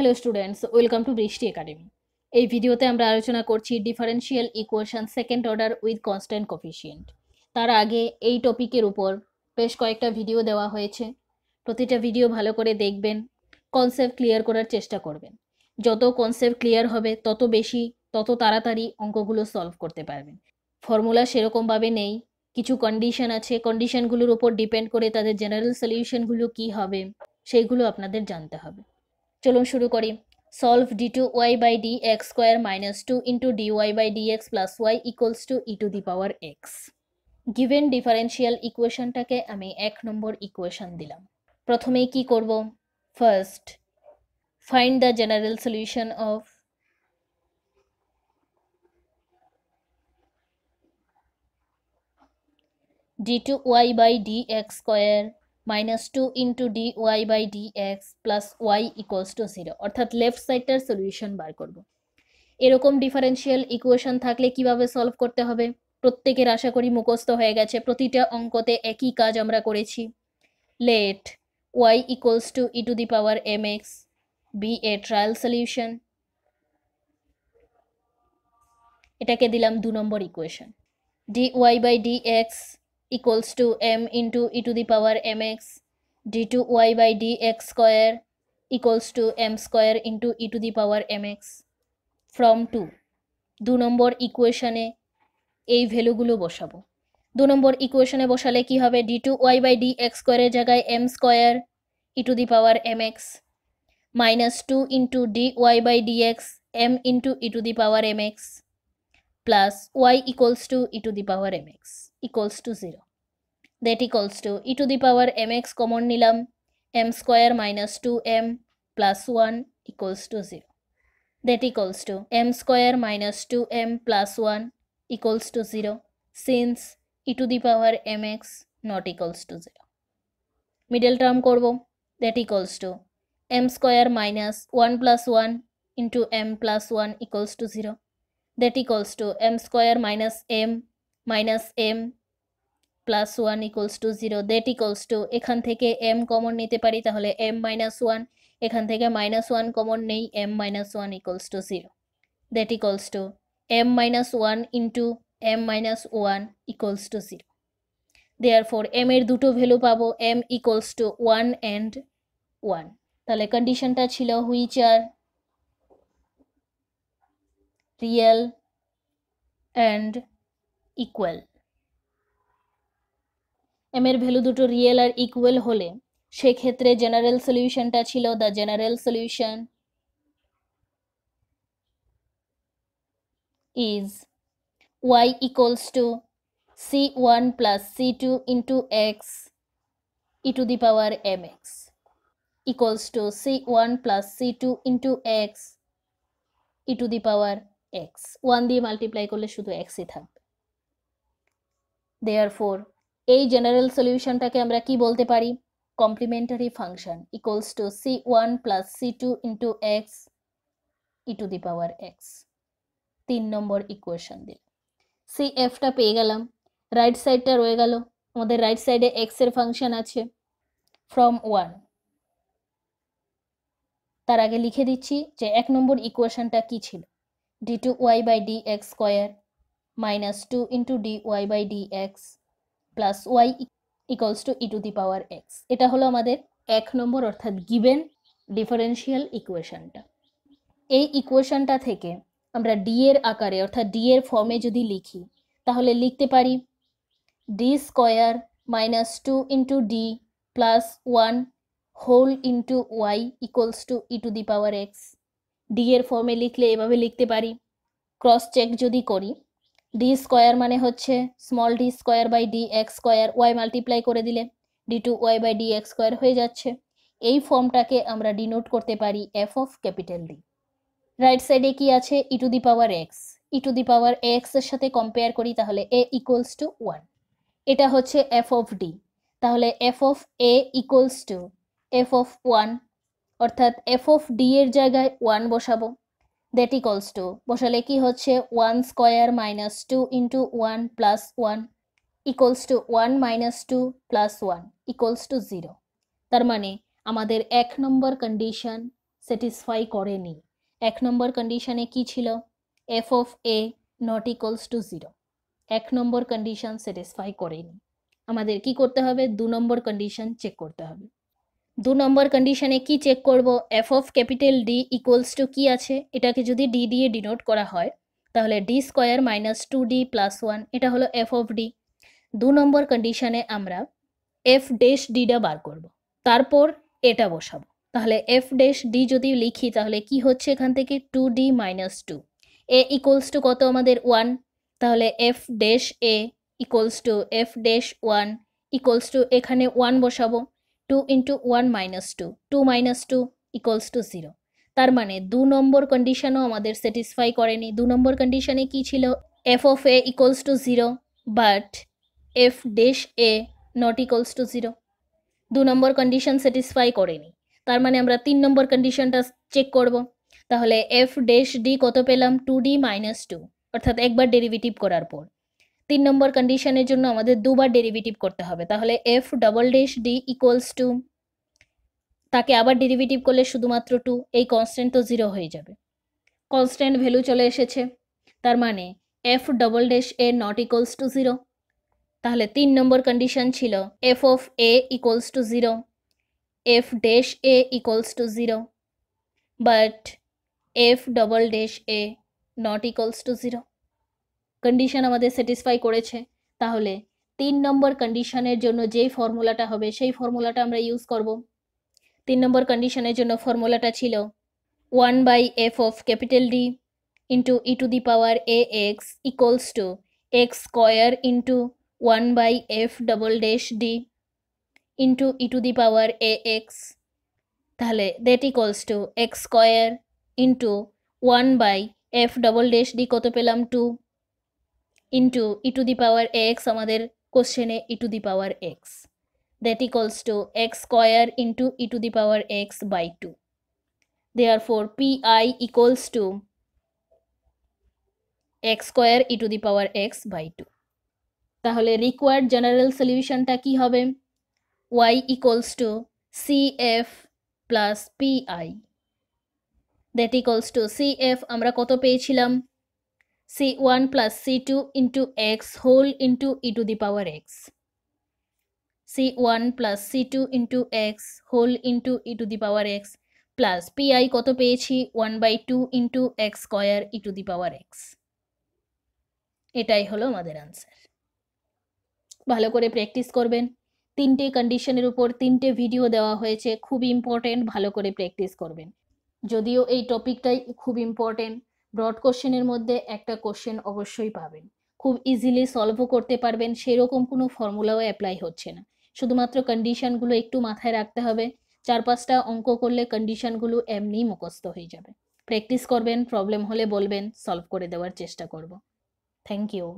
hello students welcome to Brishti academy এই ভিডিওতে আমরা আলোচনা করছি differential equation second order with constant coefficient তার আগে এই টপিকের উপর বেশ কয়েকটা ভিডিও দেওয়া হয়েছে প্রতিটা ভিডিও ভালো করে দেখবেন কনসেপ্ট ক্লিয়ার করার চেষ্টা করবেন যত কনসেপ্ট ক্লিয়ার হবে তত বেশি তত তাড়াতাড়ি অঙ্কগুলো সলভ করতে পারবেন ফর্মুলা সেরকমভাবে নেই কিছু কন্ডিশন আছে কন্ডিশনগুলোর উপর ডিপেন্ড করে তাদের জেনারেল সলিউশনগুলো কি হবে সেইগুলো আপনাদের জানতে হবে চলুন শুরু করি D two Y by D x square minus two into D Y by D X plus Y equals to E to the power X given differential ইকুয়েশনটাকে আমি এক নম্বর ইকুয়েশন দিলাম প্রথমেই কি করব first find the general solution of D two Y by D x square minus two into D Y by D X plus Y equals to zero অর্থাৎ left সাইডটার সলিউশন বার করব এরকম ডিফারেন্সিয়াল ইকুয়েশন থাকলে কিভাবে সলভ করতে হবে প্রত্যেকের আশা করি মুখস্থ হয়ে গেছে প্রতিটা অঙ্কতে একই কাজ আমরা করেছি let Y equals to E to the power M X be a trial solution এটাকে দিলাম দু নম্বর equation D Y by D X to M to the power M X D two Y by D x square square to M square into E to the power M X from two দু নম্বর ইকুয়েশনে এই ভ্যালুগুলো বসাবো দু নম্বর ইকুয়েশনে বসালে কি হবে D two Y by D X স্কোয়ারের জায়গায় M square E to the power M X minus two into D Y by D X M into E to the power M X plus y equals to e to the power mx equals to 0 that equals to e to the power mx common nilam m square minus 2m plus 1 equals to 0 that equals to m square minus 2m plus 1 equals to 0 since e to the power mx not equals to 0 middle term korbo that equals to m square minus 1 plus 1 into m plus 1 equals to 0 that equals to m square minus m minus m plus one equals to zero that equals to এখান থেকে M common নিতে পারি তাহলে M minus one এখান থেকে minus one common নেই M minus one equals to zero that equals to M minus one into M minus one equals to zero therefore M এর দুটো ভ্যালু পাবো M equals to one and one তাহলে কন্ডিশনটা ছিল which are real and equal M এর value দুটো real আর equal হলে সেক্ষেত্রে জেনারেল সলিউশনটা ছিল the general solution is y equals to c1 plus c2 into x e to the power mx equals to c1 plus c2 into x e to the power X one দিয়ে multiply করলে শুধু এক্সই থাকবে দেয়ার four এই general সলিউশনটাকে আমরা কি বলতে পারি complementary function equals to C one plus C two into X E to the power X তিন নম্বর ইকুয়েশন দিল সি এফটা পেয়ে গেলাম রাইট সাইডটা রয়ে গেল আমাদের রাইট সাইডে এক্সের ফাংশন আছে ফ্রম ওয়ান তার আগে লিখে দিচ্ছি যে এক নম্বর ইকুয়েশনটা কি ছিল d2 y by dx square minus 2 into dy by dx plus y equals to E to the power x এটা হলো আমাদের এক নম্বর অর্থাৎ গিভেন ডিফারেন্সিয়াল ইকুয়েশনটা এই ইকুয়েশনটা থেকে আমরা ডি এর আকারে অর্থাৎ ডি এর ফর্মে যদি লিখি তাহলে লিখতে পারি D square minus two into D plus one whole into y equals to E to the power x D এর ফর্মে লিখলে এভাবে লিখতে পারি ক্রস চেক যদি করি ডি স্কোয়ার মানে হচ্ছে small d square by D x square y multiply করে দিলে d two Y by D x square হয়ে যাচ্ছে এই ফর্মটাকে আমরা ডিনোট করতে পারি f of capital D right সাইডে কি আছে e to the power x E to the power x এর সাথে কম্পেয়ার করি তাহলে এ ইকুয়ালস টু ওয়ান এটা হচ্ছে এফ অফ ডি তাহলে f of a equals to f of one অর্থাৎ এফ অফ ডি এর জায়গায় ওয়ান বসাবো দ্যাট ইকলস টু বসালে কি হচ্ছে one square minus two into one plus one equals to one minus two plus one equals to zero তার মানে আমাদের এক নম্বর কন্ডিশন স্যাটিসফাই করেনি এক নম্বর কন্ডিশনে কি ছিল f of a not equals to zero এক নম্বর কন্ডিশন স্যাটিসফাই করেনি আমাদের কি করতে হবে দু নম্বর কন্ডিশন চেক করতে হবে দু নম্বর কন্ডিশনে কি চেক করব f of capital D equals to কি আছে এটাকে যদি ডি দিয়ে ডিনোট করা হয় তাহলে D square minus two D plus one এটা হলো এফ অফ ডি দু নম্বর কন্ডিশনে আমরা এফ ডেশ ডিটা বার করব তারপর এটা বসাবো তাহলে এফ ডেশ ডি যদি লিখি তাহলে কি হচ্ছে এখান থেকে two D minus two a equals to কত আমাদের ওয়ান তাহলে f dash a equals to f dash one equals to এখানে ওয়ান বসাবো two into one minus two two minus two equals to zero তার মানে দু নম্বর কন্ডিশনও আমাদের স্যাটিসফাই করেনি দু নম্বর কন্ডিশনে কি ছিল f of a equals to zero but f dash a not equals to zero দু নম্বর কন্ডিশন স্যাটিসফাই করেনি তার মানে আমরা তিন নম্বর কন্ডিশনটা চেক করব তাহলে এফ ডেশ ডি কত পেলাম টু ডি মাইনাস টু অর্থাৎ একবার ডেরিভেটিভ করার পর তিন নম্বর কন্ডিশনের জন্য আমাদের দুবার ডেরিভেটিভ করতে হবে তাহলে f double dash D equals to তাকে আবার ডেরিভেটিভ করলে শুধুমাত্র টু এই কনস্ট্যান্ট তো জিরো হয়ে যাবে কনস্ট্যান্ট ভ্যালু চলে এসেছে তার মানে f double dash a not equals to zero তাহলে তিন নম্বর কন্ডিশন ছিল f of a equals to zero f dash a equals to zero but f double dash a not equals to zero condition আমাদের satisfy করেছে তাহলে তিন নম্বর কন্ডিশনের জন্য যেই ফর্মুলাটা হবে সেই ফর্মুলাটা আমরা ইউজ করব তিন নম্বর কন্ডিশনের জন্য ফর্মুলাটা ছিল one by f of capital D into E to the power a x equals to x square into one by f double dash D into E to the power a x তাহলে that equals to x square into one by f double dash D কত পেলাম two into E to the power x আমাদের কোশ্চেনে e to the power x that equals to x square into E to the power x by two there four P I equals to x square E to the power x by two তাহলে required general সলিউশনটা কি হবে y equals to C F plus P I that equals to C F আমরা কত পেয়েছিলাম c1 plus c2 into x whole into e to the power x c1 plus c2 into x whole into e to the power x plus PI কত পেয়েছি one by two into x square E to the power x এটাই হলো আমাদের answer ভালো করে practice করবেন তিনটে কন্ডিশনের উপর তিনটে ভিডিও দেওয়া হয়েছে খুব ইম্পর্টেন্ট ভালো করে প্র্যাকটিস করবেন যদিও এই টপিকটাই খুব ইম্পর্টেন্ট ব্রড কোশ্চেনের মধ্যে একটা কোশ্চেন অবশ্যই পাবেন খুব ইজিলি সলভও করতে পারবেন সেরকম কোনো ফর্মুলাও অ্যাপ্লাই হচ্ছে না শুধুমাত্র কন্ডিশনগুলো একটু মাথায় রাখতে হবে চার পাঁচটা অঙ্ক করলে কন্ডিশনগুলো এমনি মুখস্থ হয়ে যাবে প্র্যাকটিস করবেন প্রবলেম হলে বলবেন সলভ করে দেওয়ার চেষ্টা করব থ্যাংক ইউ